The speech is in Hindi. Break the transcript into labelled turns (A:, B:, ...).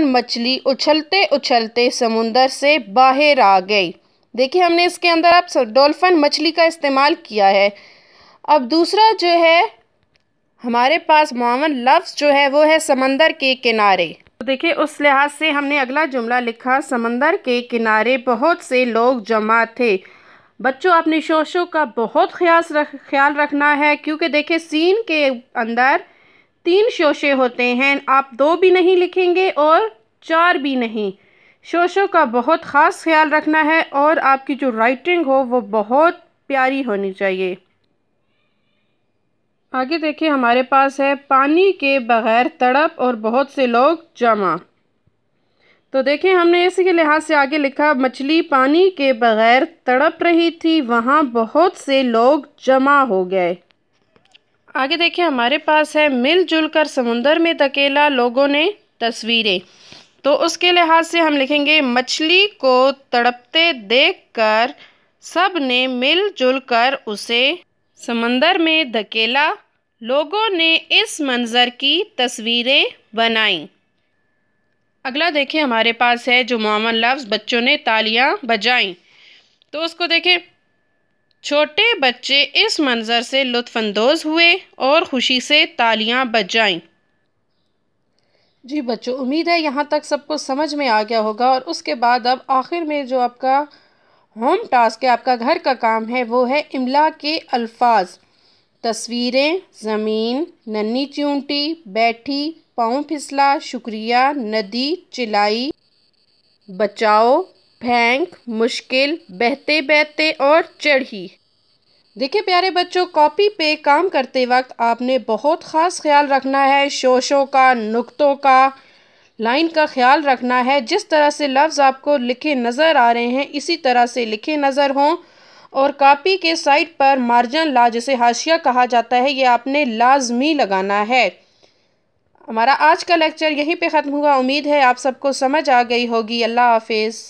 A: मछली उछलते उछलते समुंदर से बाहर आ गई देखिए हमने इसके अंदर आप डॉल्फिन मछली का इस्तेमाल किया है अब दूसरा जो है हमारे पास मावन लफ्ज़ जो है वो है समंदर के किनारे तो देखिए उस लिहाज से हमने अगला जुमला लिखा समंदर के किनारे बहुत से लोग जमा थे बच्चों अपने शोशों का बहुत ख्याल रख ख्याल रखना है क्योंकि देखिए सीन के अंदर तीन शोशे होते हैं आप दो भी नहीं लिखेंगे और चार भी नहीं शोशों का बहुत ख़ास ख्याल रखना है और आपकी जो राइटिंग हो वो बहुत प्यारी होनी चाहिए आगे देखिए हमारे पास है पानी के बग़ैर तड़प और बहुत से लोग जमा तो देखें हमने इसी के लिहाज से आगे लिखा मछली पानी के बग़ैर तड़प रही थी वहाँ बहुत से लोग जमा हो गए आगे देखिए हमारे पास है मिलजुल कर समुंदर में धकेला लोगों ने तस्वीरें तो उसके लिहाज से हम लिखेंगे मछली को तड़पते देखकर सब ने मिलजुल कर उसे समंदर में धकेला लोगों ने इस मंज़र की तस्वीरें बनाई अगला देखें हमारे पास है जो जुमामन लफ्ज़ बच्चों ने तालियां बजाई तो उसको देखें छोटे बच्चे इस मंज़र से लुफ़ानंदोज हुए और ख़ुशी से तालियां बजाईं जी बच्चों उम्मीद है यहाँ तक सबको समझ में आ गया होगा और उसके बाद अब आखिर में जो आपका होम टास्क है आपका घर का काम है वो है इमला के अल्फाज तस्वीरें ज़मीन नन्ही चूंटी बैठी पाँव फिसला शुक्रिया नदी चिलाई बचाओ भैंक मुश्किल बहते बहते और चढ़ी देखिए प्यारे बच्चों कॉपी पे काम करते वक्त आपने बहुत ख़ास ख्याल रखना है शोशों का नुक्तों का लाइन का ख्याल रखना है जिस तरह से लफ्ज़ आपको लिखे नज़र आ रहे हैं इसी तरह से लिखे नज़र हों और कापी के साइड पर मार्जन ला जिसे हाशिया कहा जाता है ये आपने लाजमी लगाना है हमारा आज का लेक्चर यहीं पे ख़त्म हुआ उम्मीद है आप सबको समझ आ गई होगी अल्लाह हाफिज़